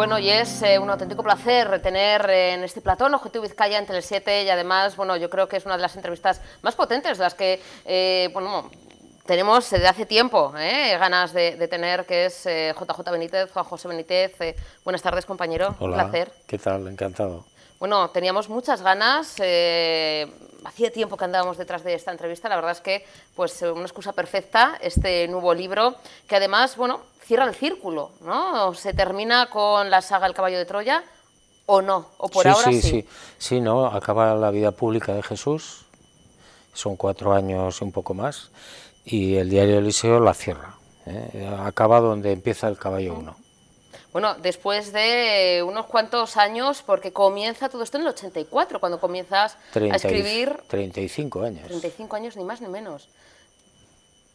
Bueno, y es eh, un auténtico placer tener eh, en este platón Objetivo Vizcaya en Tele7 y además, bueno, yo creo que es una de las entrevistas más potentes, las que, eh, bueno, tenemos desde hace tiempo ganas de, tener, que es JJ Benítez, Juan José Benítez. buenas tardes, compañero. Hola, Un placer. ¿Qué tal? Encantado. Bueno, teníamos muchas ganas. Eh, hacía tiempo que andábamos detrás de esta entrevista. La verdad es que, pues, eh, una excusa perfecta este nuevo libro, que además, bueno, cierra el círculo, ¿no? Se termina con la saga El caballo de Troya, o no, o por ahora sí, sí. Sí, no, acaba la vida pública de Jesús. Son cuatro años y un poco más. Y el diario Eliseo la cierra. ¿eh? Acaba donde empieza el caballo 1 bueno, después de unos cuantos años, porque comienza todo esto en el 84, cuando comienzas a escribir... 35 años. 35 años, ni más ni menos.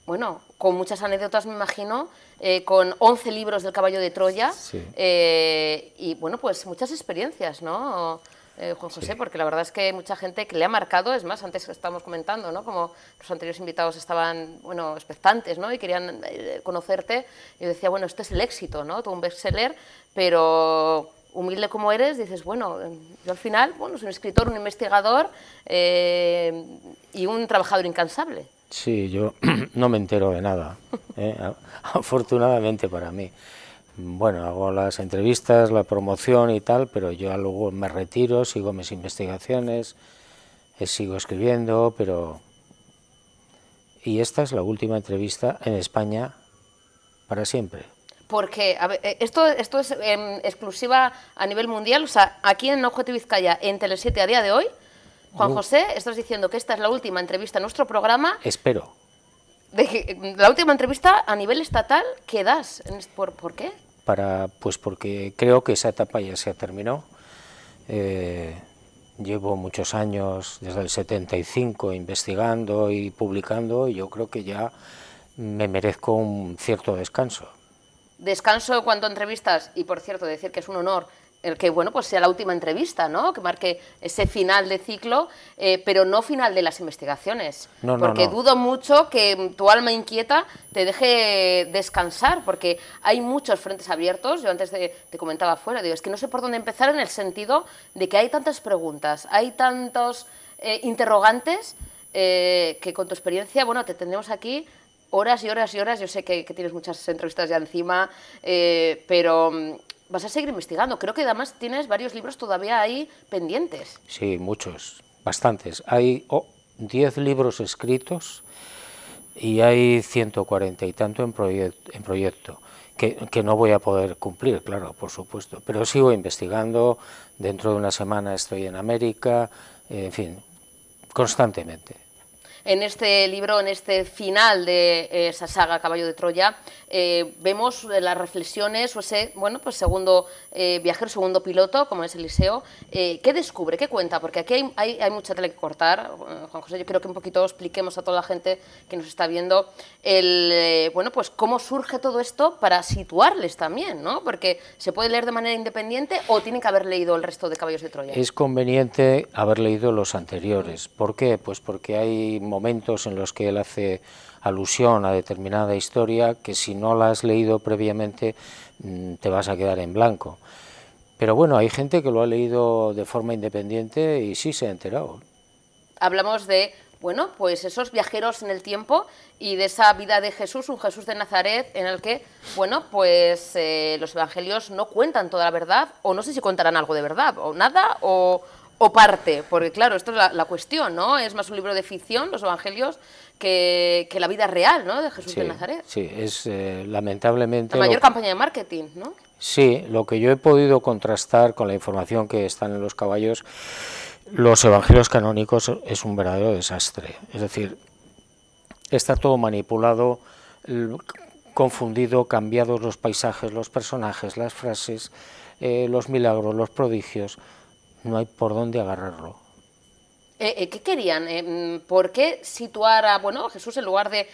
Bueno, con muchas anécdotas, me imagino, eh, con 11 libros del Caballo de Troya, eh, y bueno, pues muchas experiencias, ¿no? Eh, Juan José, porque la verdad es que mucha gente que le ha marcado, es más, antes estábamos comentando, ¿no? Como los anteriores invitados estaban, bueno, expectantes, ¿no? Y querían eh, conocerte, yo decía, bueno, este es el éxito, ¿no? Todo un bestseller, pero humilde como eres, dices, bueno, yo al final, bueno, soy un escritor, un investigador eh, y un trabajador incansable. Sí, yo no me entero de nada, afortunadamente para mí bueno, hago las entrevistas, la promoción y tal, pero yo luego me retiro, sigo mis investigaciones, eh, sigo escribiendo, pero... Y esta es la última entrevista en España para siempre. Porque eh, esto, esto es em, exclusiva a nivel mundial, o sea, aquí en de Vizcaya, en Tele7, a día de hoy, Juan mm. José, estás diciendo que esta es la última entrevista en nuestro programa. Espero. la última entrevista a nivel estatal que das, por qué? para, pues porque creo que esa etapa ya se ha terminado. Eh, llevo muchos años, desde el 75, investigando y publicando, y yo creo que ya me merezco un cierto descanso. Descanso cuando entrevistas, y por cierto, decir que es un honor el que bueno pues sea la última entrevista, ¿no? Que marque ese final de ciclo, eh, pero no final de las investigaciones, porque dudo mucho que tu alma inquieta te deje descansar, porque hay muchos frentes abiertos. Yo antes te comentaba fuera, digo es que no sé por dónde empezar en el sentido de que hay tantas preguntas, hay tantos eh, interrogantes eh, que con tu experiencia, bueno, te tenemos aquí horas y horas y horas. Yo sé que, tienes muchas entrevistas ya encima, pero mm, vas a seguir investigando. Creo que además tienes varios libros todavía ahí pendientes. Sí, muchos, bastantes. Hay 10 libros escritos y hay 140 y tanto en, en proyecto, que, no voy a poder cumplir, claro, por supuesto, pero sigo investigando, dentro de una semana estoy en América, en fin, constantemente. En este libro, en este final de eh, esa saga Caballo de Troya, eh, vemos las reflexiones, o ese, bueno, pues segundo eh, viajero, segundo piloto, como es Eliseo, ¿qué descubre, qué cuenta? Porque aquí hay, mucha tela que cortar, Juan José, yo creo que un poquito expliquemos a toda la gente que nos está viendo, bueno, pues cómo surge todo esto para situarles también, ¿no? Porque se puede leer de manera independiente o tienen que haber leído el resto de Caballos de Troya. Es conveniente haber leído los anteriores. ¿Por qué? Pues porque hay momentos en los que él hace alusión a determinada historia que si no la has leído previamente mm, te vas a quedar en blanco. Pero bueno, hay gente que lo ha leído de forma independiente y sí se ha enterado. Hablamos de, bueno, pues esos viajeros en el tiempo y de esa vida de Jesús, un Jesús de Nazaret en el que, bueno, pues eh, los evangelios no cuentan toda la verdad o no sé si contarán algo de verdad o nada o o parte, porque claro, esto es la, cuestión, ¿no? Es más un libro de ficción, los evangelios, que, la vida real, ¿no? De Jesús de Nazaret. Sí, es eh, lamentablemente... La mayor campaña de marketing, ¿no? Sí, lo que yo he podido contrastar con la información que están en los caballos, los evangelios canónicos es un verdadero desastre. Es decir, está todo manipulado, confundido, cambiados los paisajes, los personajes, las frases, eh, los milagros, los prodigios no hay por dónde agarrarlo. Eh, eh, ¿Qué querían? Eh, mm, ¿Por qué situar a bueno, Jesús en lugar de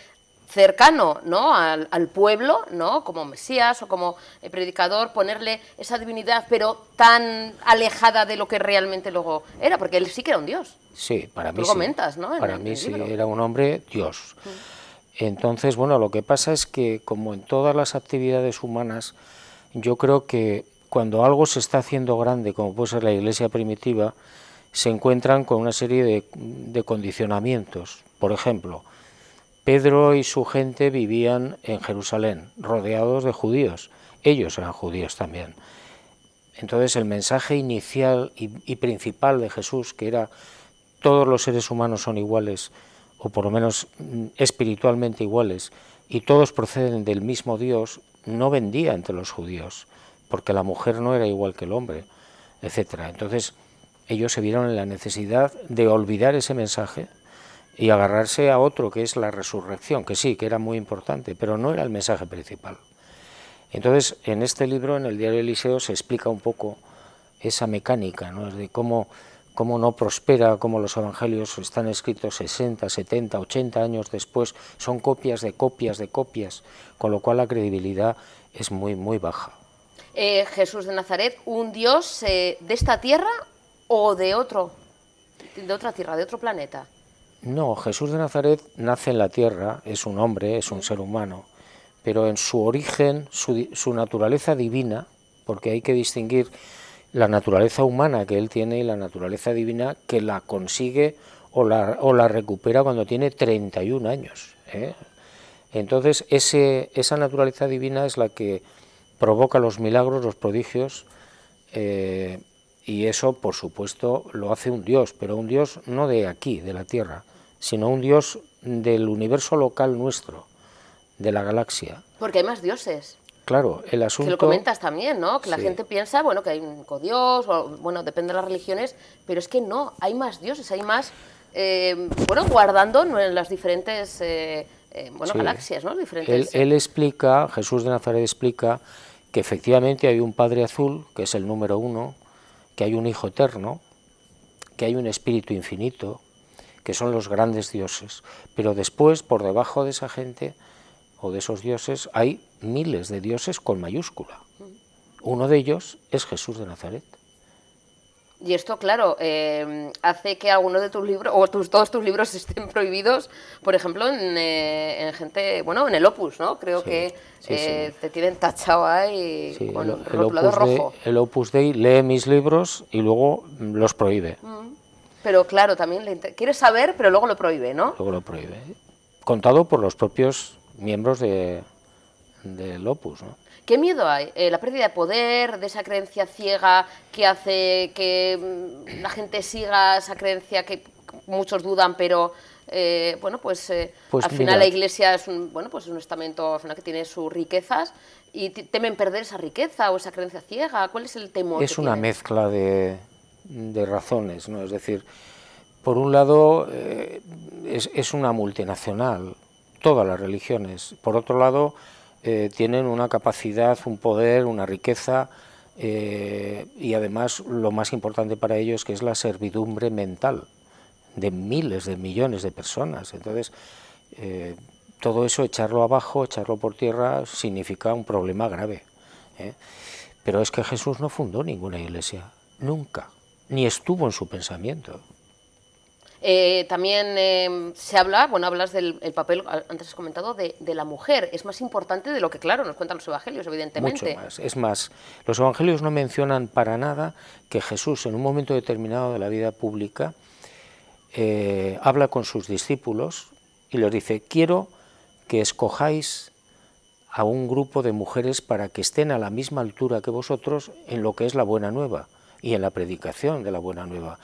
cercano ¿no? al, pueblo, ¿no? como Mesías o como predicador, ponerle esa divinidad, pero tan alejada de lo que realmente luego era? Porque él sí que era un dios. Sí, para mí lo comentas, ¿no? Para mí sí, era un hombre dios. Mm. Entonces, bueno, lo que pasa es que, como en todas las actividades humanas, yo creo que cuando algo se está haciendo grande, como puede ser la iglesia primitiva, se encuentran con una serie de, condicionamientos. Por ejemplo, Pedro y su gente vivían en Jerusalén, rodeados de judíos. Ellos eran judíos también. Entonces el mensaje inicial y, principal de Jesús, que era todos los seres humanos son iguales, o por lo menos mm, espiritualmente iguales, y todos proceden del mismo Dios, no vendía entre los judíos porque la mujer no era igual que el hombre, etcétera. Entonces ellos se vieron en la necesidad de olvidar ese mensaje y agarrarse a otro que es la resurrección, que sí, que era muy importante, pero no era el mensaje principal. Entonces, en este libro, en el diario Eliseo, se explica un poco esa mecánica, de cómo, no prospera, cómo los evangelios están escritos 60, 70, 80 años después, son copias de copias de copias, con lo cual la credibilidad es muy, muy baja. Eh, Jesús de Nazaret un dios eh, de esta tierra o de otro, de otra tierra, de otro planeta? No, Jesús de Nazaret nace en la tierra, es un hombre, es un ser humano, pero en su origen, su, naturaleza divina, porque hay que distinguir la naturaleza humana que él tiene y la naturaleza divina que la consigue o la, recupera cuando tiene 31 años. ¿eh? Entonces, ese, esa naturaleza divina es la que provoca los milagros, los prodigios, eh, y eso, por supuesto, lo hace un Dios, pero un Dios no de aquí, de la Tierra, sino un Dios del universo local nuestro, de la galaxia. Porque hay más dioses. Claro, el asunto... lo comentas también, ¿no? Que la gente piensa, bueno, que hay un codios, o, bueno, depende de las religiones, pero es que no, hay más dioses, hay más, eh, bueno, guardando en las diferentes, eh, galaxias, ¿no? Diferentes... Él, él explica, Jesús de Nazaret explica que efectivamente hay un Padre Azul, que es el número uno, que hay un Hijo Eterno, que hay un Espíritu Infinito, que son los grandes dioses. Pero después, por debajo de esa gente o de esos dioses, hay miles de dioses con mayúscula. Uno de ellos es Jesús de Nazaret. Y esto, claro, eh, hace que algunos de tus libros, o todos tus libros estén prohibidos, por ejemplo, eh, en, gente, bueno, en el Opus, ¿no? Creo que eh, te tienen tachado ahí con el, Opus rojo. el Opus Dei lee mis libros y luego los prohíbe. Mm. Pero claro, también le quiere saber, pero luego lo prohíbe, ¿no? Luego lo prohíbe. Contado por los propios miembros de, del opus. ¿Qué miedo hay? Eh, ¿La pérdida de poder, de esa creencia ciega que hace que mm, la gente siga esa creencia que muchos dudan, pero eh, bueno, pues, eh, pues, al final la Iglesia es un, bueno, pues es un estamento final, que tiene sus riquezas y temen perder esa riqueza o esa creencia ciega. ¿Cuál es el temor? Es una mezcla de, razones, ¿no? Es decir, por un lado es una multinacional, todas las religiones. Por otro lado, eh, tienen una capacidad, un poder, una riqueza eh, y además lo más importante para ellos que es la servidumbre mental de miles, de millones de personas. Entonces, eh, todo eso echarlo abajo, echarlo por tierra, significa un problema grave. Pero es que Jesús no fundó ninguna iglesia, nunca, ni estuvo en su pensamiento. Eh, también em, se habla, bueno, hablas del papel, antes has comentado, de, la mujer. Es más importante de lo que, claro, nos cuentan los evangelios, evidentemente. Mucho más. Es más, los evangelios no mencionan para nada que Jesús, en un momento determinado de la vida pública, eh, habla con sus discípulos y les dice: Quiero que escojáis a un grupo de mujeres para que estén a la misma altura que vosotros en lo que es la buena nueva y en la predicación de la buena nueva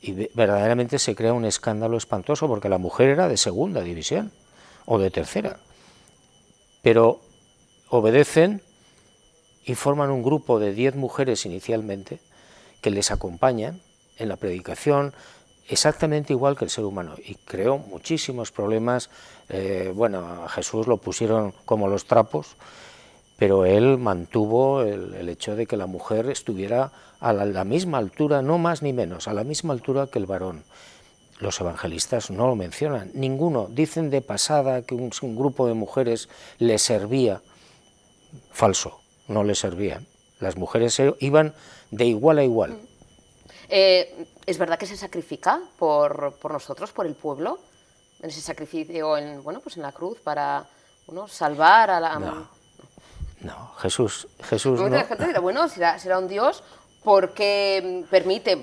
y verdaderamente se crea un escándalo espantoso porque la mujer era de segunda división o de tercera. Pero obedecen y forman un grupo de diez mujeres inicialmente que les acompañan en la predicación exactamente igual que el ser humano y creó muchísimos problemas. Eh, bueno, a Jesús lo pusieron como los trapos pero él mantuvo el, hecho de que la mujer estuviera a la, misma altura, no más ni menos, a la misma altura que el varón. Los evangelistas no lo mencionan, ninguno. Dicen de pasada que un, grupo de mujeres le servía. Falso, no le servían. Las mujeres iban de igual a igual. Mm. Eh, ¿Es verdad que se sacrifica por, nosotros, por el pueblo? En ese sacrificio, en, bueno, pues en la cruz, para salvar a la... No, Jesús, Jesús. no. la gente bueno, será, un Dios porque permite,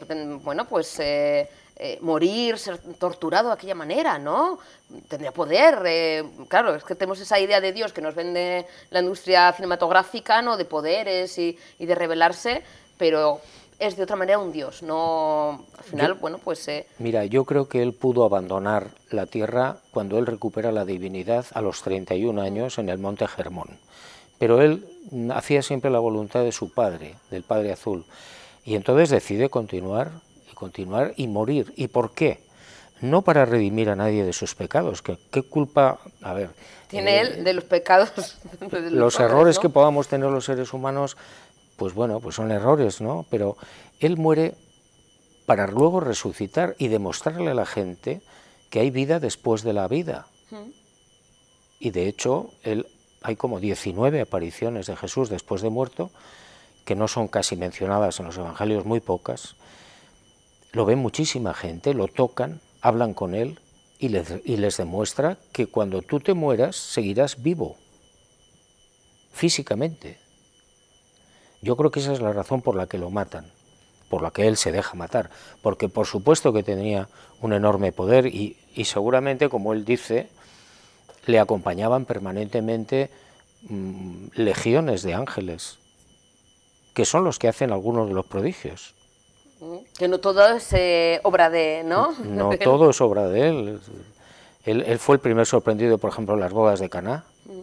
bueno, pues eh, eh, morir, ser torturado de aquella manera, ¿no? Tendría poder. Eh, claro, es que tenemos esa idea de Dios que nos vende la industria cinematográfica, ¿no? De poderes y, de rebelarse, pero es de otra manera un dios, no al final, bueno, pues... Mira, yo creo que él pudo abandonar la tierra cuando él recupera la divinidad a los 31 años en el monte Germón. Pero él hacía siempre la voluntad de su padre, del Padre Azul. Y entonces decide continuar y continuar y morir. ¿Y por qué? No para redimir a nadie de sus pecados. ¿Qué, culpa? A ver. Tiene eh, él de los pecados. los, errores que podamos tener los seres humanos, pues bueno, pues son errores, ¿no? Pero él muere para luego resucitar y demostrarle a la gente que hay vida después de la vida. Y de hecho, él hay como 19 apariciones de Jesús después de muerto, que no son casi mencionadas en los evangelios, muy pocas. Lo ven muchísima gente, lo tocan, hablan con él y les, demuestra que cuando tú te mueras seguirás vivo, físicamente. Yo creo que esa es la razón por la que lo matan, por la que él se deja matar, porque por supuesto que tenía un enorme poder y seguramente, como él dice, le acompañaban permanentemente mm, legiones de ángeles, que son los que hacen algunos de los prodigios. Que no todo es eh, obra de él, ¿no? No todo es obra de él. él. fue el primer sorprendido, por ejemplo, en las bodas de Caná. Mm.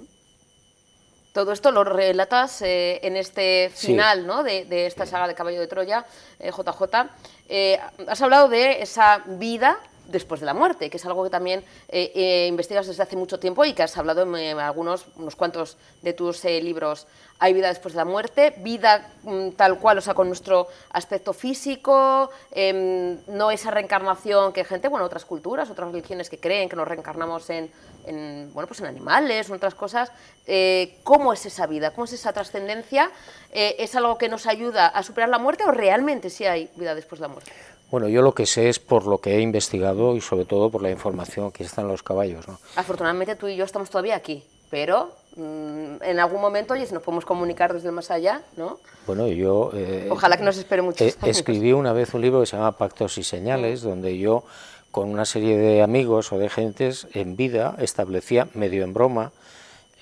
Todo esto lo relatas eh, en este final ¿no? de, esta saga de Caballo de Troya, JJ. Eh, has hablado de esa vida después de la muerte, que es algo que también eh, eh, investigas desde hace mucho tiempo y que has hablado en, algunos, unos cuantos de tus eh, libros. Hay vida después de la muerte, vida mm, tal cual, o sea, con nuestro aspecto físico, em, no esa reencarnación que gente, bueno, otras culturas, otras religiones que creen que nos reencarnamos en, en bueno, pues en animales, en otras cosas. ¿Cómo es esa vida? ¿Cómo es esa trascendencia? ¿Es algo que nos ayuda a superar la muerte o realmente sí hay vida después de la muerte? Bueno, yo lo que sé es por lo que he investigado y sobre todo por la información que están los caballos. ¿no? Afortunadamente tú y yo estamos todavía aquí, pero mm, en algún momento ¿y si nos podemos comunicar desde más allá, ¿no? Bueno, yo... Eh, Ojalá que nos espere mucho. Eh, escribí una vez un libro que se llama Pactos y Señales, donde yo con una serie de amigos o de gentes en vida establecía, medio en broma,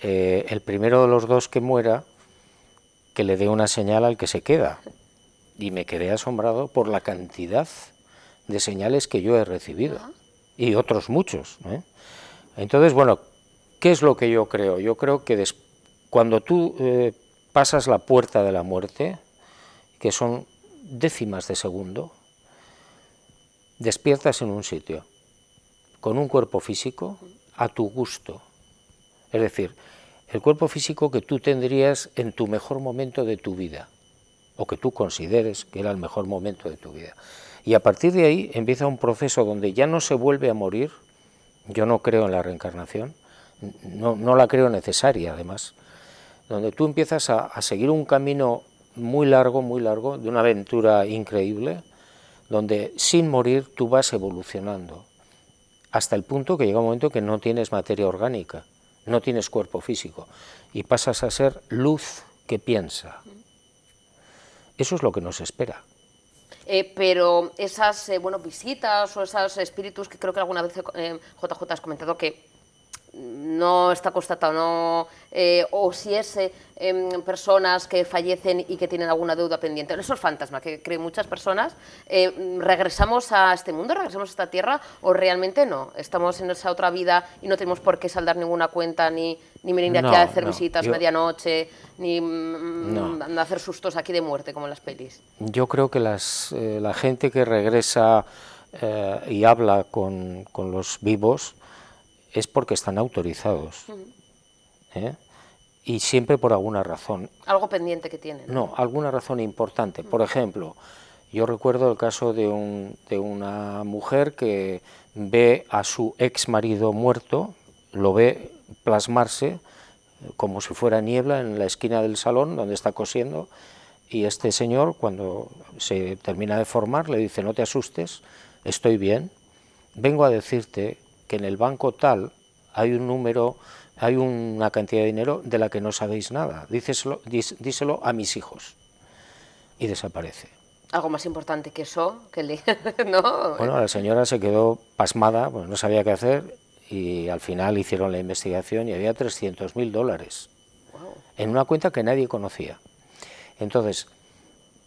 eh, el primero de los dos que muera, que le dé una señal al que se queda y me quedé asombrado por la cantidad de señales que yo he recibido y otros muchos. ¿eh? Entonces, bueno, ¿qué es lo que yo creo? Yo creo que cuando tú eh, pasas la puerta de la muerte, que son décimas de segundo, despiertas en un sitio, con un cuerpo físico a tu gusto. Es decir, el cuerpo físico que tú tendrías en tu mejor momento de tu vida o que tú consideres que era el mejor momento de tu vida. Y a partir de ahí empieza un proceso donde ya no se vuelve a morir, yo no creo en la reencarnación, no, la creo necesaria además, donde tú empiezas a, a seguir un camino muy largo, muy largo, de una aventura increíble, donde sin morir tú vas evolucionando, hasta el punto que llega un momento que no tienes materia orgánica, no tienes cuerpo físico, y pasas a ser luz que piensa, eso es lo que nos espera. Eh, pero esas eh, bueno, visitas o esos espíritus que creo que alguna vez JJ eh, has comentado que no está constatado, no, eh, o si es eh, em, personas que fallecen y que tienen alguna deuda pendiente. Eso es fantasma, que creen muchas personas. Eh, ¿Regresamos a este mundo, regresamos a esta tierra o realmente no? Estamos en esa otra vida y no tenemos por qué saldar ninguna cuenta, ni, ni venir aquí a hacer visitas medianoche, ni mm, mm, mm, hacer sustos aquí de muerte como en las pelis. Yo creo que las, la gente que regresa y habla con, con los vivos, es porque están autorizados. ¿eh? Y siempre por alguna razón. Algo pendiente que tienen. No, alguna razón importante. Por ejemplo, yo recuerdo el caso de, de una mujer que ve a su ex marido muerto, lo ve plasmarse eh, como si fuera niebla en la esquina del salón donde está cosiendo y este señor cuando se termina de formar le dice no te asustes, estoy bien, vengo a decirte que en el banco tal hay un número, hay una cantidad de dinero de la que no sabéis nada. Díselo, díselo a mis hijos. Y desaparece. Algo más importante que eso, que ¿no? Bueno, la señora se quedó pasmada, pues no sabía qué hacer y al final hicieron la investigación y había 300.000 mil dólares en una cuenta que nadie conocía. Entonces,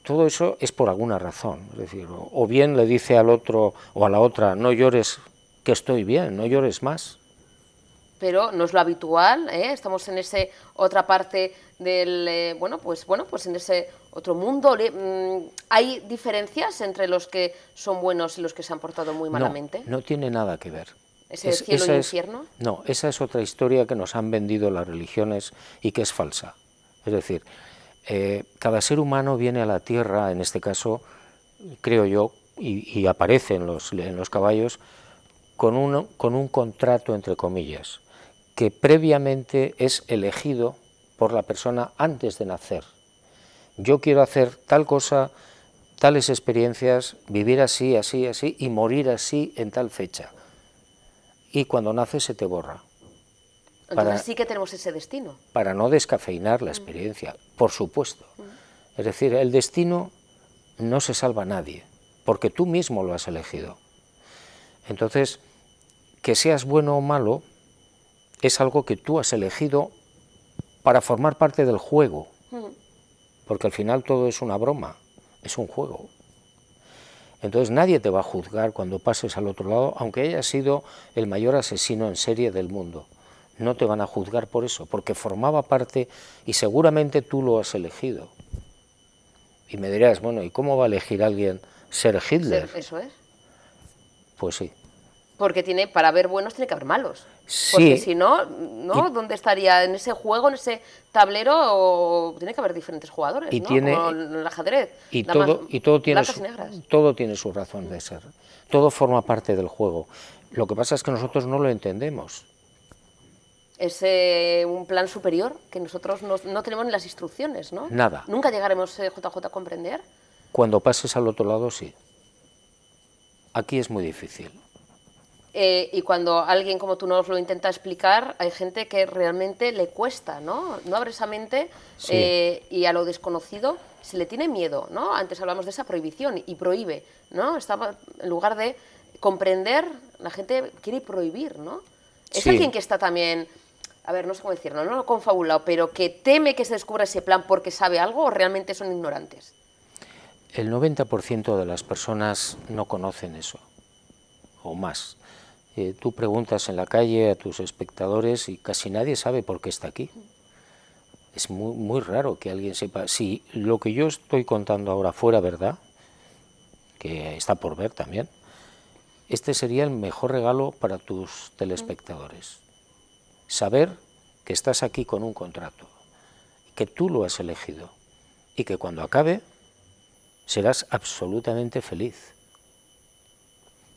todo eso es por alguna razón. Es decir, o bien le dice al otro o a la otra, no llores que estoy bien, no llores más. Pero no es lo habitual, ¿eh? estamos en ese otra parte del, eh, bueno, pues bueno, pues en ese otro mundo. Mm, ¿Hay diferencias entre los que son buenos y los que se han portado muy malamente? No, tiene nada que ver. ¿Es el cielo y infierno? no, esa es otra historia que nos han vendido las religiones y que es falsa. Es decir, eh, cada ser humano viene a la Tierra, en este caso, creo yo, y, y aparece los, en los caballos, con, con un contrato, entre comillas, que previamente es elegido por la persona antes de nacer. Yo quiero hacer tal cosa, tales experiencias, vivir así, así, así y morir así en tal fecha. Y cuando nace se te borra. Entonces para, sí que tenemos ese destino. Para no descafeinar la mm. experiencia, por supuesto. Mm. Es decir, el destino no se salva a nadie, porque tú mismo lo has elegido. Entonces, que seas bueno o malo es algo que tú has elegido para formar parte del juego, mm. porque al final todo es una broma, es un juego. Entonces nadie te va a juzgar cuando pases al otro lado, aunque haya sido el mayor asesino en serie del mundo. No te van a juzgar por eso, porque formaba parte y seguramente tú lo has elegido. Y me dirás, bueno, ¿y cómo va a elegir alguien ser Hitler? Eso es. Pues sí. Porque tiene, para ver buenos tiene que haber malos. Sí. Porque si no, ¿no? ¿Dónde estaría? ¿En ese juego, en ese tablero? tiene que haber diferentes jugadores, y ¿no? Tiene, el ajedrez. Y, todo, y todo, tiene su, todo tiene su razón de ser. Todo forma parte del juego. Lo que pasa es que nosotros no lo entendemos. Es eh, un plan superior que nosotros no, tenemos ni las instrucciones, ¿no? Nada. Nunca llegaremos, JJ, eh, a comprender. Cuando pases al otro lado, sí. Aquí es muy difícil. Eh, y cuando alguien como tú nos lo intenta explicar, hay gente que realmente le cuesta, ¿no? No abre esa mente eh, y a lo desconocido se le tiene miedo, ¿no? Antes hablamos de esa prohibición y prohíbe, ¿no? en lugar de comprender, la gente quiere prohibir, ¿no? Es alguien que está también, a ver, no sé cómo decirlo, no confabulado, pero que teme que se descubra ese plan porque sabe algo o realmente son ignorantes. El 90% de las personas no conocen eso, o más. Eh, tú preguntas en la calle a tus espectadores y casi nadie sabe por qué está aquí. Es muy, muy raro que alguien sepa. Si lo que yo estoy contando ahora fuera verdad, que está por ver también, este sería el mejor regalo para tus telespectadores. Saber que estás aquí con un contrato, que tú lo has elegido y que cuando acabe serás absolutamente feliz.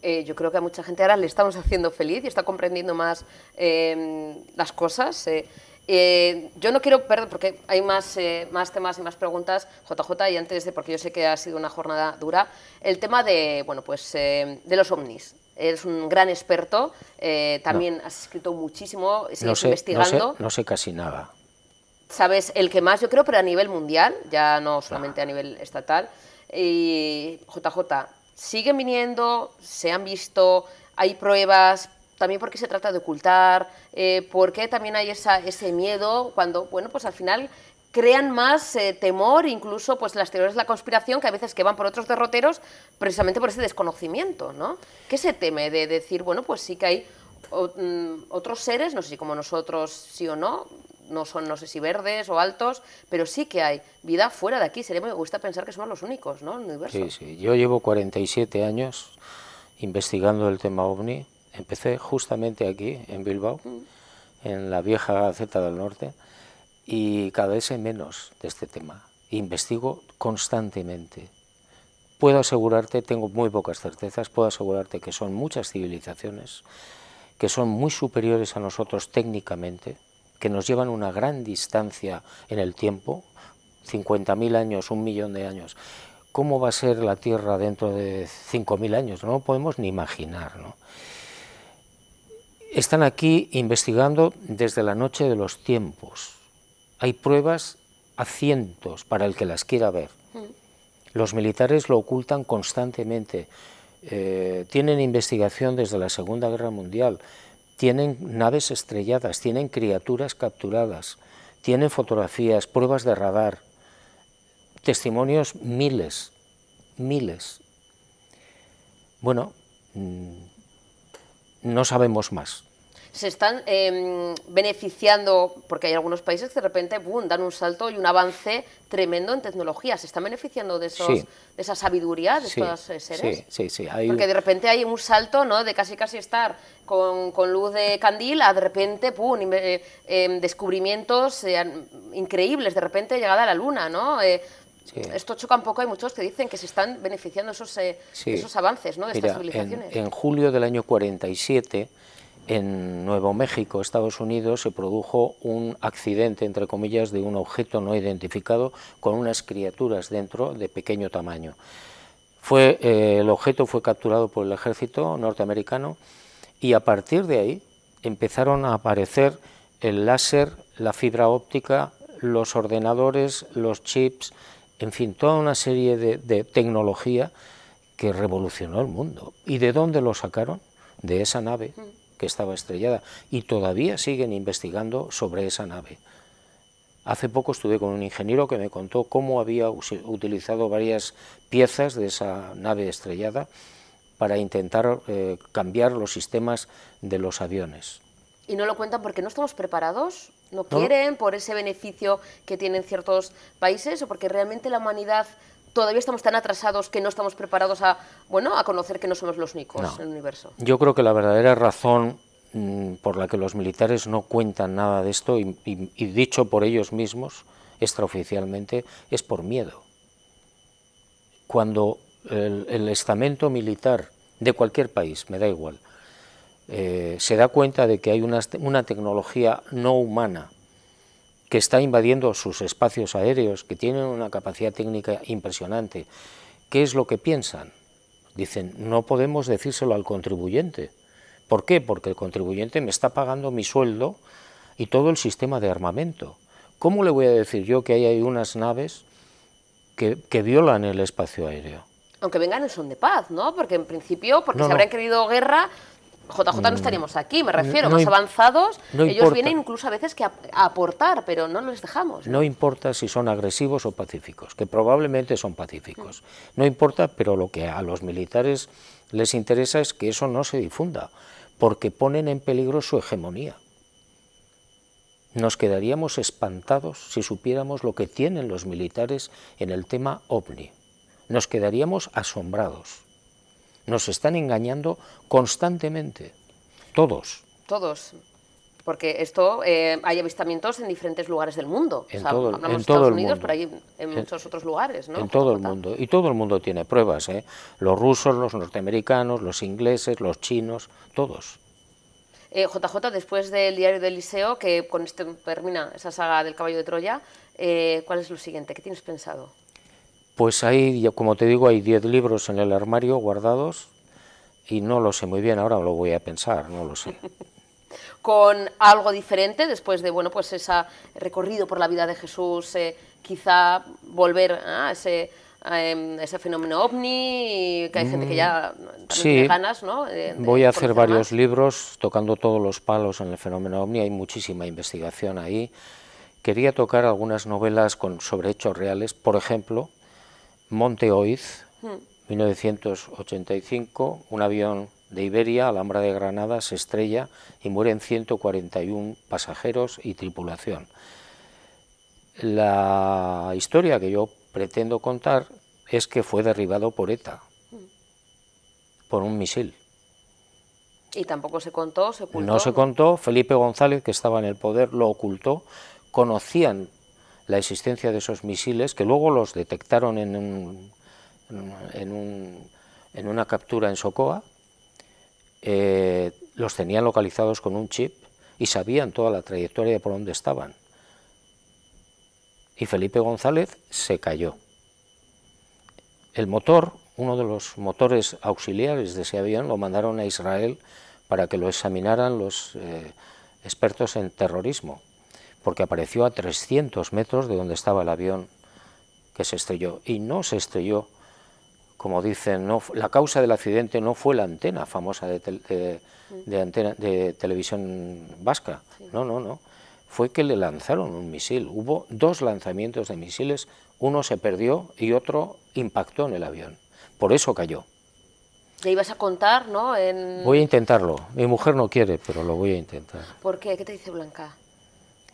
Eh, yo creo que a mucha gente ahora le estamos haciendo feliz y está comprendiendo más em, las cosas. Eh. Eh, yo no quiero perder, porque hay más, más temas y más preguntas, JJ, y antes de, porque yo sé que ha sido una jornada dura, el tema de, bueno, pues, em, de los ovnis. Eres un gran experto, también has escrito muchísimo, sigues no sé, investigando. No sé, casi nada. Sabes el que más, yo creo, pero a nivel mundial, ya no solamente a nivel estatal. Y eh, JJ, siguen viniendo, se han visto, hay pruebas, también porque se trata de ocultar, eh, porque también hay ese miedo cuando, bueno, pues al final crean más eh, temor, incluso pues las teorías de la conspiración, que a veces que van por otros derroteros, precisamente por ese desconocimiento, ¿no? ¿Qué se teme de decir, bueno, pues sí que hay Mm, otros seres, no sé si como nosotros sí o no, no son, no sé si verdes o altos, pero sí que hay vida fuera de aquí. Sería muy gusta pensar que somos los únicos, ¿no? el universo. Sí, sí. Yo llevo 47 años investigando el tema ovni. Empecé justamente aquí, en Bilbao, en la vieja Gaceta del Norte, y cada vez hay menos de este tema. Investigo constantemente. Puedo asegurarte, tengo muy pocas certezas, puedo asegurarte que son muchas civilizaciones que son muy superiores a nosotros técnicamente, que nos llevan una gran distancia en el tiempo, 50.000 años, un millón de años. ¿Cómo va a ser la Tierra dentro de 5.000 años? No lo podemos ni imaginar. Están aquí investigando desde la noche de los tiempos. Hay pruebas a cientos para el que las quiera ver. Mm. Los militares lo ocultan constantemente. Eh, tienen investigación desde la Segunda Guerra Mundial, tienen naves estrelladas, tienen criaturas capturadas, tienen fotografías, pruebas de radar, testimonios miles, miles. Bueno, mm, no sabemos más se están em, beneficiando, porque hay algunos países que de repente dan un salto y un avance tremendo en tecnología. ¿Se están beneficiando de, esos, de esa sabiduría de estos seres? Porque de repente hay un salto ¿no? de casi casi estar con, luz de candil a de repente eh, em, descubrimientos increíbles, de repente llegada a la luna, ¿no? Eh, esto choca un poco, hay muchos que dicen que se están beneficiando esos, eh, esos avances ¿no? de estas civilizaciones. en, julio del año 47 en Nuevo México, Estados Unidos, se produjo un accidente, entre comillas, de un objeto no identificado con unas criaturas dentro de pequeño tamaño. Fue, eh, el objeto fue capturado por el ejército norteamericano y a partir de ahí empezaron a aparecer el láser, la fibra óptica, los ordenadores, los chips, en fin, toda una serie de, de tecnología que revolucionó el mundo. ¿Y de dónde lo sacaron? De esa nave mm que estaba estrellada y todavía siguen investigando sobre esa nave. Hace poco estuve con un ingeniero que me contó cómo había utilizado varias piezas de esa nave estrellada para intentar eh, cambiar los sistemas de los aviones. Y no lo cuentan porque no estamos preparados, no quieren, por ese beneficio que tienen ciertos países o porque realmente la humanidad todavía estamos tan atrasados que no estamos preparados a, bueno, a conocer que no somos los únicos en el universo. Yo creo que la verdadera razón mm, por la que los militares no cuentan nada de esto, y, dicho por ellos mismos, extraoficialmente, es por miedo. Cuando el, estamento militar de cualquier país, me da igual, eh, se da cuenta de que hay una, una tecnología no humana que está invadiendo sus espacios aéreos, que tienen una capacidad técnica impresionante. ¿Qué es lo que piensan? Dicen, no podemos decírselo al contribuyente. ¿Por qué? Porque el contribuyente me está pagando mi sueldo y todo el sistema de armamento. ¿Cómo le voy a decir yo que hay unas naves que, violan el espacio aéreo? Aunque vengan son de paz, ¿no? Porque en principio, porque se habrán querido guerra, JJ no mm, estaríamos aquí, me refiero, más avanzados, ellos vienen incluso a veces que a, aportar, pero no les dejamos. ¿no? importa si son agresivos o pacíficos, que probablemente son pacíficos, mm. no importa, pero lo que a los militares les interesa es que eso no se difunda, porque ponen en peligro su hegemonía. Nos quedaríamos espantados si supiéramos lo que tienen los militares en el tema ovni. Nos quedaríamos asombrados nos están engañando constantemente, todos. Todos, porque esto eh, hay avistamientos en diferentes lugares del mundo. En hablamos Estados Unidos, pero hay en muchos otros lugares, ¿no? En todo el mundo. Y todo el mundo tiene pruebas, ¿eh? Los rusos, los norteamericanos, los ingleses, los chinos, todos. JJ, eh, después del diario del Liceo, que con esto termina esa saga del caballo de Troya, ¿cuál es lo siguiente? ¿Qué tienes pensado? Pues ahí, como te digo, hay 10 libros en el armario guardados y no lo sé muy bien, ahora lo voy a pensar, no lo sé. Con algo diferente, después de bueno, pues ese recorrido por la vida de Jesús, eh, quizá volver em, a ese, fenómeno ovni, que hay gente que ya mm, tiene ganas, ¿no? voy a hacer varios libros tocando todos los palos en el fenómeno ovni, hay muchísima investigación ahí. Quería tocar algunas novelas con, sobre hechos reales, por ejemplo, Monte Oiz, 1985, hmm. un avión de Iberia, Alhambra de Granada, se estrella y mueren 141 pasajeros y tripulación. La historia que yo pretendo contar es que fue derribado por ETA, hmm. por un misil. Y tampoco se contó, se ocultó. No se contó, Felipe González, que estaba en el poder, lo ocultó. Conocían la existencia de esos misiles, que luego los detectaron en, en, una captura en Socoa, eh, los tenían localizados con un chip y sabían toda la trayectoria de por dónde estaban. Y Felipe González se cayó. El motor, uno de los motores auxiliares de ese avión, lo mandaron a Israel para que lo examinaran los eh, expertos en terrorismo porque apareció a 300 metros de donde estaba el avión que se estrelló. Y no se estrelló, como dicen, no, la causa del accidente no fue la antena famosa de, mm. antena, de televisión vasca, no, no, no. Fue que le lanzaron un misil. Hubo dos lanzamientos de misiles, uno se perdió y otro impactó en el avión. Por eso cayó. Le ibas a contar, ¿no? Voy a intentarlo. Mi mujer no quiere, pero lo voy a intentar. ¿Por qué? ¿Qué te dice Blanca?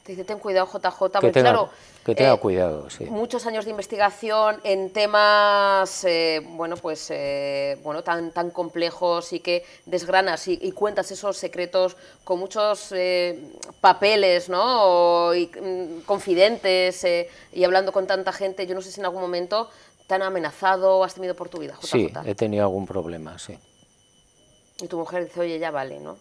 Te dice, ten cuidado, JJ. porque, claro, que tenga eh, cuidado, sí. Muchos años de investigación en temas, eh, bueno, pues, eh, bueno, tan, tan complejos y que desgranas y, cuentas esos secretos con muchos papeles, ¿no? y, mm, confidentes y hablando con tanta gente. Yo no sé si en algún momento tan amenazado has tenido por tu vida, JJ. Sí, he tenido algún problema, sí. Y tu mujer dice, oye, ya vale, ¿no?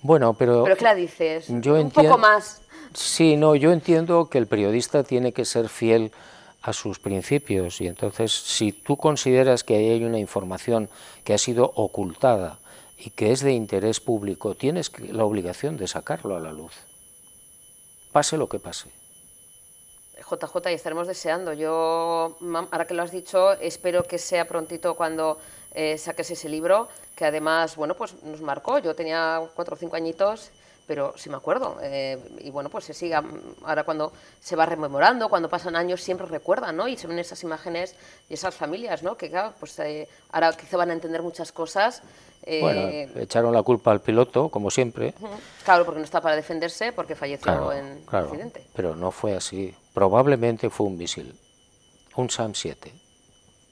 Bueno, pero... Pero ¿qué la dices? Yo un poco más. Sí, no, yo entiendo que el periodista tiene que ser fiel a sus principios y entonces si tú consideras que hay una información que ha sido ocultada y que es de interés público, tienes la obligación de sacarlo a la luz, pase lo que pase. JJ, y estaremos deseando. Yo, ahora que lo has dicho, espero que sea prontito cuando eh, saques ese libro, que además, bueno, pues nos marcó. Yo tenía cuatro o cinco añitos pero sí me acuerdo. Eh, y bueno, pues se siga ahora cuando se va rememorando, cuando pasan años, siempre recuerdan, ¿no? Y se ven esas imágenes y esas familias, ¿no? Que claro, pues eh, ahora quizá van a entender muchas cosas. Eh... bueno, echaron la culpa al piloto, como siempre. Claro, porque no está para defenderse, porque falleció en claro, accidente. Pero no fue así. Probablemente fue un misil, un SAM 7.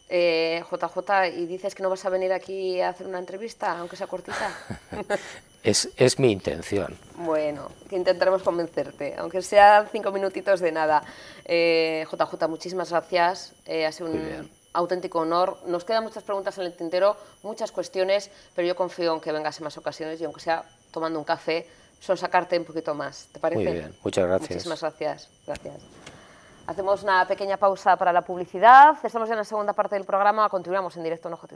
Eh, JJ, y dices que no vas a venir aquí a hacer una entrevista, aunque sea cortita. Es, mi intención. Bueno, que intentaremos convencerte, aunque sean cinco minutitos de nada. JJ, eh, muchísimas gracias. Eh, ha sido un auténtico honor. Nos quedan muchas preguntas en el tintero, muchas cuestiones, pero yo confío en que vengas en más ocasiones y aunque sea tomando un café, son sacarte un poquito más. ¿Te parece? Muy bien, muchas gracias. Muchísimas gracias. Gracias. Hacemos una pequeña pausa para la publicidad. Estamos ya en la segunda parte del programa. Continuamos en directo en Ojo